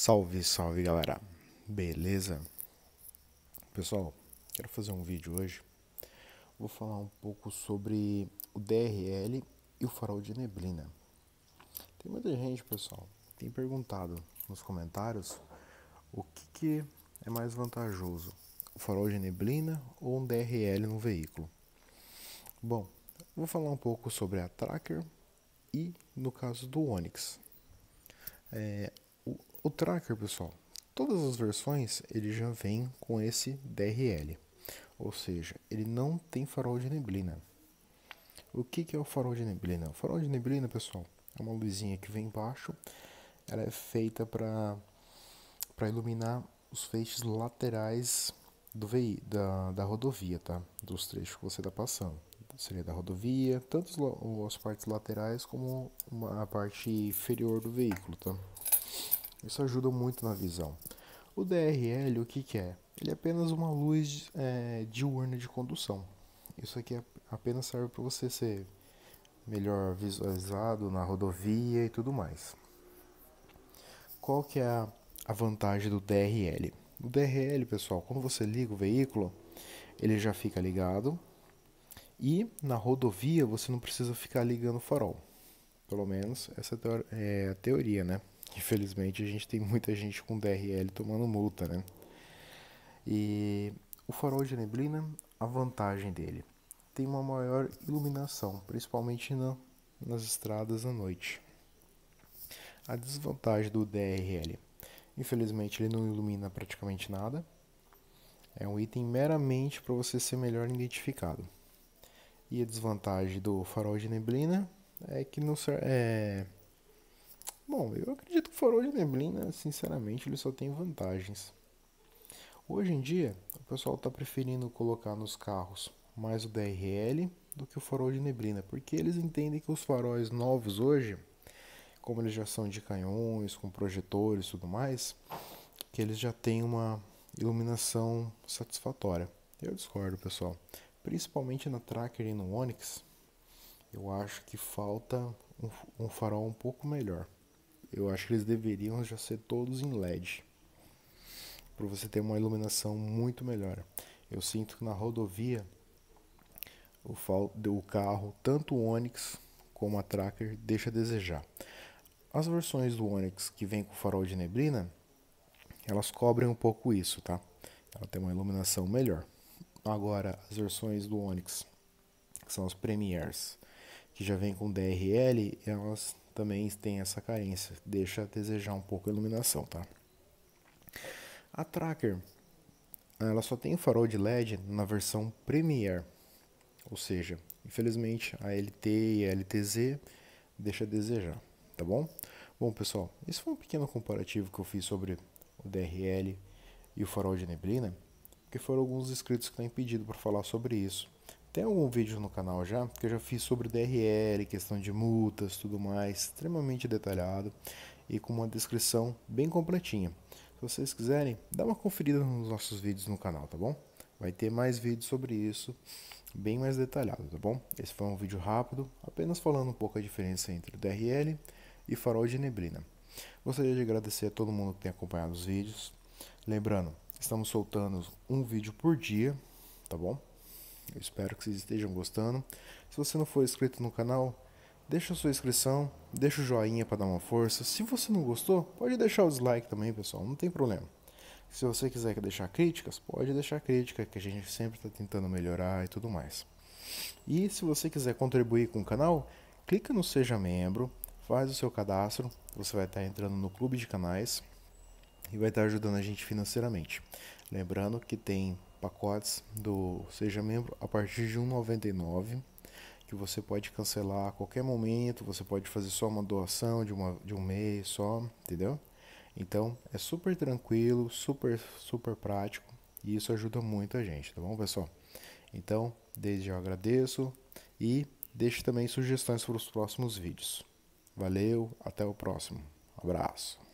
Salve, salve galera, beleza? Pessoal, quero fazer um vídeo hoje. Vou falar um pouco sobre o DRL e o farol de neblina. Tem muita gente, pessoal, que tem perguntado nos comentários o que, que é mais vantajoso, o farol de neblina ou um DRL no veículo. Bom, vou falar um pouco sobre a Tracker e no caso do Onix. É, o tracker, pessoal, todas as versões ele já vem com esse DRL, ou seja, ele não tem farol de neblina. O que, que é o farol de neblina? O farol de neblina, pessoal, é uma luzinha que vem embaixo, ela é feita para para iluminar os feixes laterais do VI, da, da rodovia, tá? Dos trechos que você está passando. Seria da rodovia, tanto as partes laterais como a parte inferior do veículo, tá? Isso ajuda muito na visão. O DRL, o que, que é? Ele é apenas uma luz é, diurna de condução. Isso aqui é apenas serve para você ser melhor visualizado na rodovia e tudo mais. Qual que é a, a vantagem do DRL? O DRL, pessoal, quando você liga o veículo, ele já fica ligado. E na rodovia você não precisa ficar ligando o farol. Pelo menos essa é a é teoria, né? infelizmente a gente tem muita gente com DRL tomando multa, né? E o farol de neblina, a vantagem dele, tem uma maior iluminação, principalmente na, nas estradas à noite. A desvantagem do DRL, infelizmente ele não ilumina praticamente nada. É um item meramente para você ser melhor identificado. E a desvantagem do farol de neblina é que não serve, é, Bom, eu acredito que o farol de neblina, né, sinceramente, ele só tem vantagens. Hoje em dia, o pessoal está preferindo colocar nos carros mais o DRL do que o farol de neblina, né, porque eles entendem que os faróis novos hoje, como eles já são de canhões, com projetores e tudo mais, que eles já têm uma iluminação satisfatória. Eu discordo, pessoal. Principalmente na Tracker e no Onix, eu acho que falta um, um farol um pouco melhor. Eu acho que eles deveriam já ser todos em LED. Para você ter uma iluminação muito melhor. Eu sinto que na rodovia o, o carro, tanto o Onix como a Tracker, deixa a desejar. As versões do Onix que vem com farol de neblina, elas cobrem um pouco isso, tá? Ela tem uma iluminação melhor. Agora, as versões do Onix, que são as Premiers, que já vem com DRL, elas também tem essa carência, deixa a desejar um pouco a iluminação, tá? A Tracker, ela só tem o farol de LED na versão Premiere, ou seja, infelizmente a LT e a LTZ deixa a desejar, tá bom? Bom pessoal, esse foi um pequeno comparativo que eu fiz sobre o DRL e o farol de neblina, porque foram alguns inscritos que têm pedido para falar sobre isso. Tem algum vídeo no canal já, que eu já fiz sobre DRL, questão de multas, tudo mais, extremamente detalhado e com uma descrição bem completinha. Se vocês quiserem, dá uma conferida nos nossos vídeos no canal, tá bom? Vai ter mais vídeos sobre isso, bem mais detalhado, tá bom? Esse foi um vídeo rápido, apenas falando um pouco a diferença entre DRL e farol de neblina. Gostaria de agradecer a todo mundo que tem acompanhado os vídeos. Lembrando, estamos soltando um vídeo por dia, tá bom? Eu espero que vocês estejam gostando. Se você não for inscrito no canal, deixa a sua inscrição, deixa o joinha para dar uma força. Se você não gostou, pode deixar o dislike também, pessoal, não tem problema. Se você quiser deixar críticas, pode deixar crítica, que a gente sempre está tentando melhorar e tudo mais. E se você quiser contribuir com o canal, clica no Seja Membro, faz o seu cadastro, você vai estar tá entrando no clube de canais e vai estar tá ajudando a gente financeiramente. Lembrando que tem pacotes do Seja Membro a partir de 1,99 que você pode cancelar a qualquer momento, você pode fazer só uma doação de, uma, de um mês só, entendeu? Então é super tranquilo, super, super prático e isso ajuda muito a gente, tá bom, pessoal? Então, desde já agradeço e deixe também sugestões para os próximos vídeos. Valeu, até o próximo. Abraço.